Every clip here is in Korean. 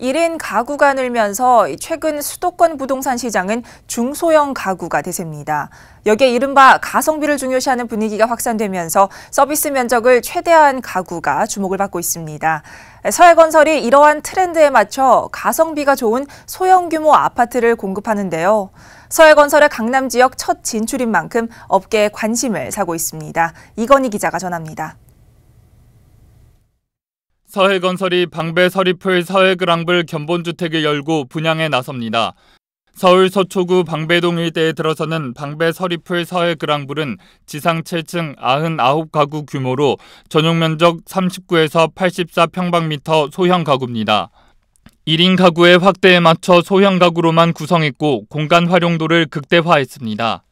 1인 가구가 늘면서 최근 수도권 부동산 시장은 중소형 가구가 대세입니다. 여기에 이른바 가성비를 중요시하는 분위기가 확산되면서 서비스 면적을 최대한 가구가 주목을 받고 있습니다. 서해건설이 이러한 트렌드에 맞춰 가성비가 좋은 소형 규모 아파트를 공급하는데요. 서해건설의 강남 지역 첫 진출인 만큼 업계에 관심을 사고 있습니다. 이건희 기자가 전합니다. 서해건설이 방배 서리풀 서해그랑블 견본주택을 열고 분양에 나섭니다. 서울 서초구 방배동 일대에 들어서는 방배 서리풀 서해그랑블은 지상 7층 99가구 규모로 전용 면적 39에서 84평방미터 소형 가구입니다. 1인 가구의 확대에 맞춰 소형 가구로만 구성했고 공간 활용도를 극대화했습니다.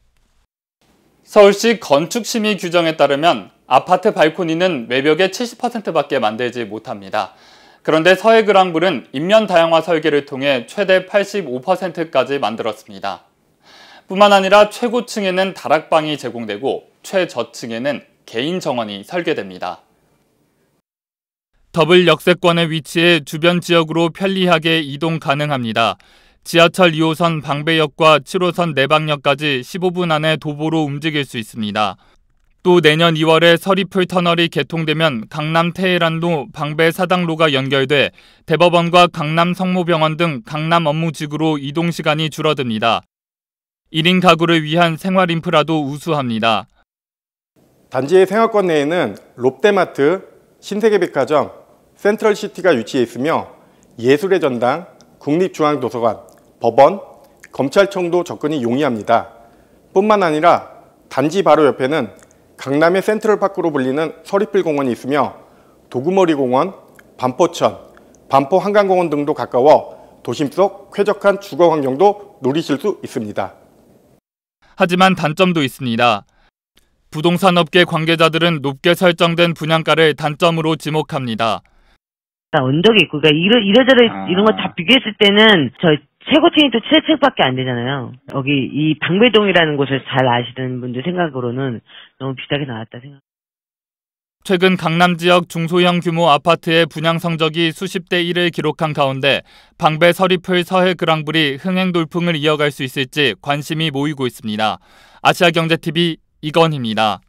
서울시 건축심의 규정에 따르면 아파트 발코니는 외벽의 70%밖에 만들지 못합니다. 그런데 서해 그랑블은 인면 다양화 설계를 통해 최대 85%까지 만들었습니다. 뿐만 아니라 최고층에는 다락방이 제공되고 최저층에는 개인 정원이 설계됩니다. 더블 역세권의 위치에 주변 지역으로 편리하게 이동 가능합니다. 지하철 2호선 방배역과 7호선 내방역까지 15분 안에 도보로 움직일 수 있습니다. 또 내년 2월에 서리풀 터널이 개통되면 강남 테헤란로 방배 사당로가 연결돼 대법원과 강남 성모병원 등 강남 업무직으로 이동 시간이 줄어듭니다. 1인 가구를 위한 생활 인프라도 우수합니다. 단지의 생활권 내에는 롯데마트, 신세계백화점, 센트럴시티가 위치해 있으며 예술의 전당, 국립중앙도서관, 법원, 검찰청도 접근이 용이합니다. 뿐만 아니라 단지 바로 옆에는 강남의 센트럴파크로 불리는 서리필 공원이 있으며 도구머리 공원, 반포천, 반포 한강공원 등도 가까워 도심 속 쾌적한 주거 환경도 누리실 수 있습니다. 하지만 단점도 있습니다. 부동산업계 관계자들은 높게 설정된 분양가를 단점으로 지목합니다. 언덕이 있고 그러니까 이러, 이러저러 아. 이런 거 다 비교했을 때는 저 최고층이 또 최책밖에 안 되잖아요. 여기 이 방배동이라는 곳을 잘 아시는 분들 생각으로는 너무 비싸게 나왔다 생각. 최근 강남 지역 중소형 규모 아파트의 분양 성적이 수십 대 1을 기록한 가운데 방배 서리풀 서해 그랑블이 흥행 돌풍을 이어갈 수 있을지 관심이 모이고 있습니다. 아시아경제TV 이건입니다.